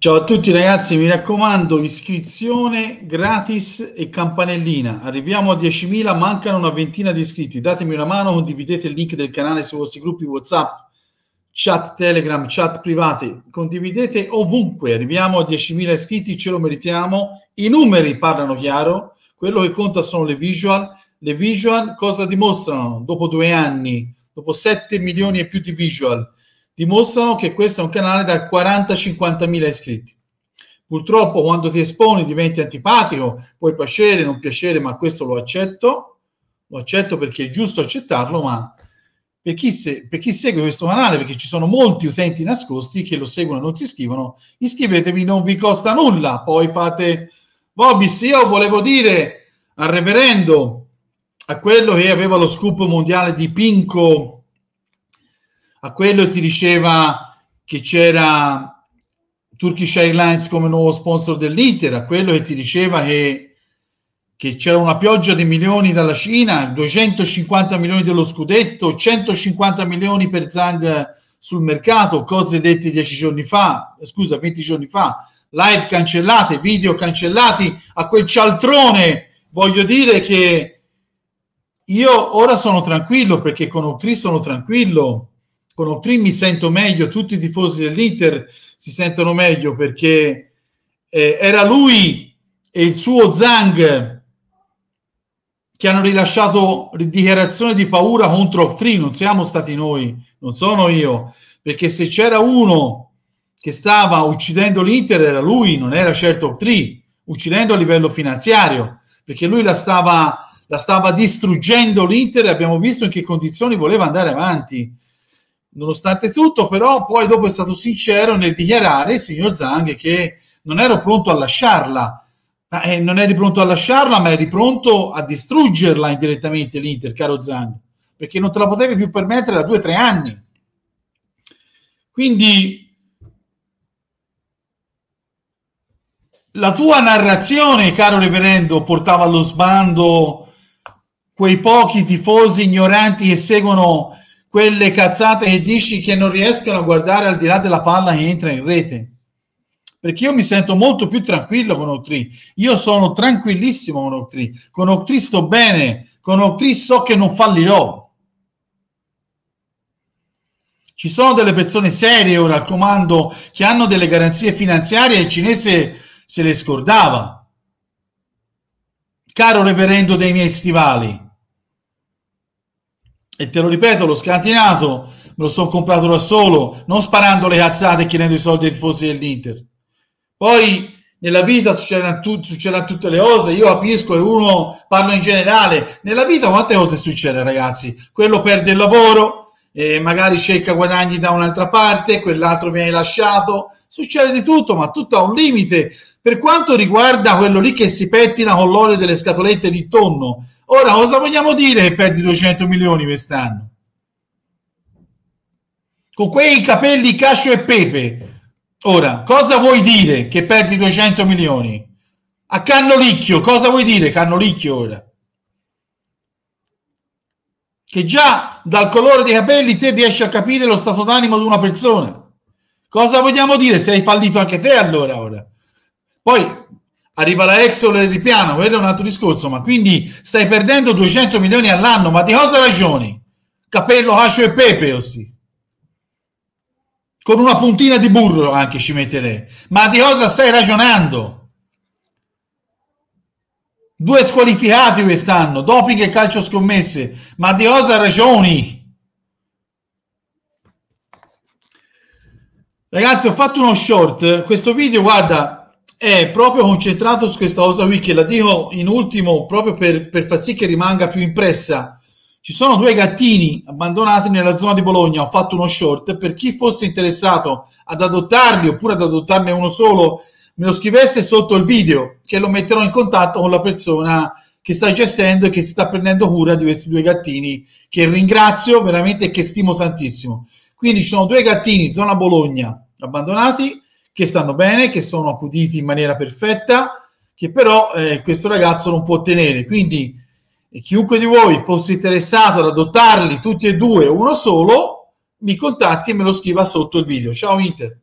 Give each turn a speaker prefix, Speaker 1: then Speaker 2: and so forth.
Speaker 1: Ciao a tutti ragazzi, mi raccomando iscrizione gratis e campanellina. Arriviamo a 10.000, mancano una ventina di iscritti. Datemi una mano, condividete il link del canale sui vostri gruppi WhatsApp, chat Telegram, chat private. Condividete ovunque. Arriviamo a 10.000 iscritti, ce lo meritiamo. I numeri parlano chiaro, quello che conta sono le visual. Le visual cosa dimostrano? Dopo due anni, dopo 7 milioni e più di visual dimostrano che questo è un canale da 40-50 mila iscritti. Purtroppo quando ti esponi diventi antipatico, puoi piacere, non piacere, ma questo lo accetto, lo accetto perché è giusto accettarlo, ma per chi, se, per chi segue questo canale, perché ci sono molti utenti nascosti che lo seguono e non si iscrivono, iscrivetevi, non vi costa nulla, poi fate... Bobis, io volevo dire al reverendo, a quello che aveva lo scoop mondiale di Pinco a quello ti diceva che c'era Turkish Airlines come nuovo sponsor dell'Inter, a quello che ti diceva che, che c'era una pioggia di milioni dalla Cina, 250 milioni dello scudetto, 150 milioni per Zang sul mercato, cose dette dieci giorni fa, scusa, 20 giorni fa, live cancellate, video cancellati, a quel cialtrone voglio dire che io ora sono tranquillo perché con Octri sono tranquillo con Octree mi sento meglio, tutti i tifosi dell'Inter si sentono meglio perché eh, era lui e il suo Zang che hanno rilasciato dichiarazione di paura contro Octree, non siamo stati noi, non sono io, perché se c'era uno che stava uccidendo l'Inter era lui, non era certo Octree, uccidendo a livello finanziario, perché lui la stava la stava distruggendo l'Inter e abbiamo visto in che condizioni voleva andare avanti nonostante tutto, però poi dopo è stato sincero nel dichiarare il signor Zang che non ero pronto a lasciarla, eh, non eri pronto a lasciarla, ma eri pronto a distruggerla indirettamente l'Inter, caro Zang, perché non te la potevi più permettere da due o tre anni. Quindi la tua narrazione, caro reverendo, portava allo sbando quei pochi tifosi ignoranti che seguono quelle cazzate che dici che non riescono a guardare al di là della palla che entra in rete. Perché io mi sento molto più tranquillo con Octree. Io sono tranquillissimo con Octree. Con Octree sto bene. Con Octree so che non fallirò. Ci sono delle persone serie ora al comando che hanno delle garanzie finanziarie e il cinese se le scordava. Caro reverendo dei miei stivali e te lo ripeto, lo scantinato, me lo sono comprato da solo, non sparando le cazzate e chiedendo i soldi ai tifosi dell'Inter. Poi nella vita succederanno, tut- succedono tutte le cose, io capisco e uno parlo in generale, nella vita quante cose succedono ragazzi? Quello perde il lavoro, e magari cerca guadagni da un'altra parte, quell'altro viene lasciato, succede di tutto, ma tutto ha un limite. Per quanto riguarda quello lì che si pettina con l'olio delle scatolette di tonno, Ora, cosa vogliamo dire che perdi 200 milioni quest'anno? Con quei capelli Cascio e Pepe. Ora, cosa vuoi dire che perdi 200 milioni? A Cannolicchio, cosa vuoi dire Cannolicchio ora? Che già dal colore dei capelli te riesci a capire lo stato d'animo di una persona. Cosa vogliamo dire? Sei fallito anche te allora ora. Poi arriva la Exxon e ripiano, quello è un altro discorso, ma quindi stai perdendo 200 milioni all'anno, ma di cosa ragioni? Capello, ascio e pepe, ossi. Con una puntina di burro anche ci metterei. Ma di cosa stai ragionando? Due squalificati quest'anno, doping e calcio scommesse. Ma di cosa ragioni? Ragazzi, ho fatto uno short. Questo video, guarda, è proprio concentrato su questa cosa qui che la dico in ultimo proprio per, per far sì che rimanga più impressa. Ci sono due gattini abbandonati nella zona di Bologna, ho fatto uno short, per chi fosse interessato ad adottarli oppure ad adottarne uno solo, me lo scrivesse sotto il video che lo metterò in contatto con la persona che sta gestendo e che si sta prendendo cura di questi due gattini che ringrazio veramente e che stimo tantissimo. Quindi ci sono due gattini, zona Bologna, abbandonati, che stanno bene, che sono accuditi in maniera perfetta, che però eh, questo ragazzo non può tenere. Quindi eh, chiunque di voi fosse interessato ad adottarli tutti e due, uno solo, mi contatti e me lo scriva sotto il video. Ciao Inter!